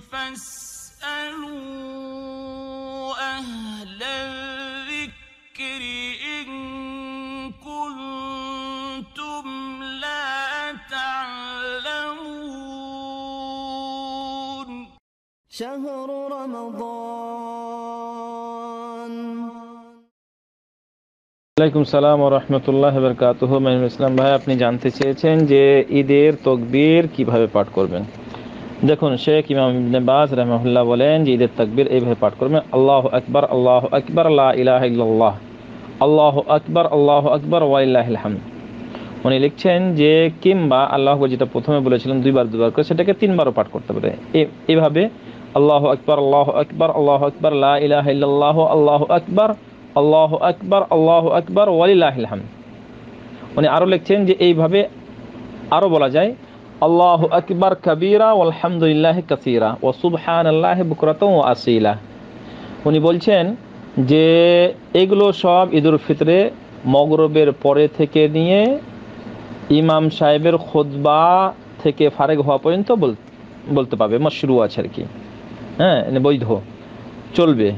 فاسألوا أهل الذكر إن كنتم لا تعلمون شهر رمضان আলাইকুম সালাম ও রহমতুল্লাহ বরকাতুহ মাহিম ইসলাম ভাই আপনি জানতে চেয়েছেন যে ঈদের তকবীর কিভাবে পাঠ করবেন দেখুন শেখ ইমাম ইবনে বাজ বলেন যে ঈদের তাকবির এইভাবে পাঠ করবেন আল্লাহ আকবর আল্লাহ আকবর আল্লাহ ইলাহ আল্লাহ আকবর আল্লাহ আকবর ওয়াইল্লাহাম উনি লিখছেন যে কিংবা আল্লাহ যেটা প্রথমে বলেছিলেন দুইবার দুবার করে সেটাকে তিনবারও পাঠ করতে পারে এভাবে আল্লাহ আকবর আল্লাহ আকবর আল্লাহ আকবর লা ইলাহ আল্লাহ আকবর আল্লাহ আকবর আল্লাহ আকবর ওয়াইল্লাহাম উনি আরও লিখছেন যে এইভাবে আরও বলা যায় আল্লাহ আকবর কবিরা আলহামদুলিল্লাহ কাসিরা ও সুবহান আল্লাহ বুকরত ও আসিলা উনি বলছেন যে এগুলো সব ঈদুল ফিতরে মগরবের পরে থেকে নিয়ে ইমাম সাহেবের খোদবা থেকে ফারেক হওয়া পর্যন্ত বলতে পাবে মশরু আছে আর কি হ্যাঁ মানে বৈধ চলবে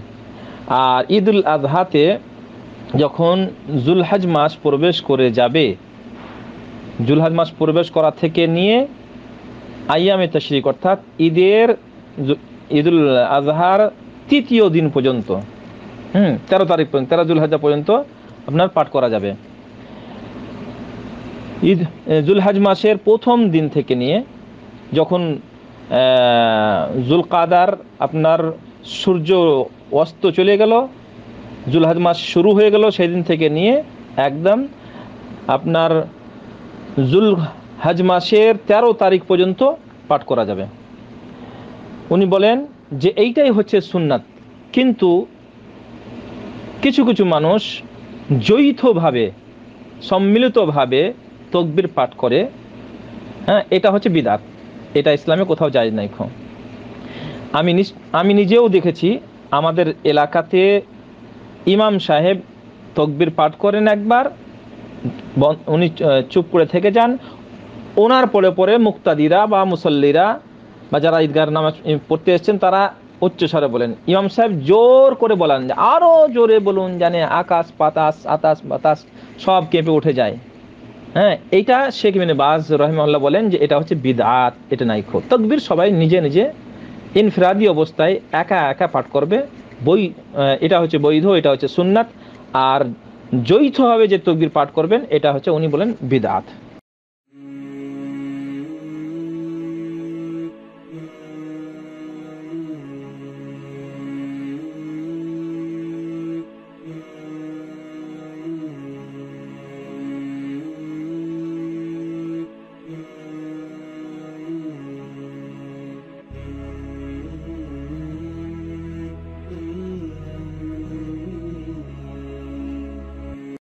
আর ঈদুল আজহাতে যখন জুলহাজ মাস প্রবেশ করে যাবে জুলহাজ মাস প্রবেশ করা থেকে নিয়ে আয়ামে তশরিক অর্থাৎ ঈদের ঈদুল আজহার তৃতীয় দিন পর্যন্ত হুম তেরো তারিখ পর্যন্ত তেরো জুল হাজা পর্যন্ত আপনার পাঠ করা যাবে ঈদ জুলহাজ মাসের প্রথম দিন থেকে নিয়ে যখন জুল কাদার আপনার সূর্য অস্ত চলে গেল জুলহাজ মাস শুরু হয়ে গেল সেদিন থেকে নিয়ে একদম আপনার জুল হজ মাসের ১৩ তারিখ পর্যন্ত পাঠ করা যাবে উনি বলেন যে এইটাই হচ্ছে সুন্নাত কিন্তু কিছু কিছু মানুষ যৌথভাবে সম্মিলিতভাবে তকবির পাঠ করে হ্যাঁ এটা হচ্ছে বিদাত এটা ইসলামে কোথাও যায় নাই আমি আমি নিজেও দেখেছি আমাদের এলাকাতে ইমাম সাহেব তকবির পাঠ করেন একবার উনি চুপ করে থেকে যান ওনার পরে পরে মুক্তাদিরা বা মুসল্লিরা বা যারা ঈদগার নামাজ পড়তে এসছেন তারা উচ্চস্বরে বলেন ইমাম সাহেব জোর করে বলেন আরও জোরে বলুন জানে আকাশ পাতাস আতাস বাতাস সব কেঁপে উঠে যায় হ্যাঁ এইটা শেখ মিনে বাজ রহিমাল্লাহ বলেন যে এটা হচ্ছে বিদাত এটা নাই খুব তকবির সবাই নিজে নিজে ইনফিরাদি অবস্থায় একা একা পাঠ করবে বই এটা হচ্ছে বৈধ এটা হচ্ছে সুন্নাত আর যৌথভাবে যে তকবির পাঠ করবেন এটা হচ্ছে উনি বলেন বিদাত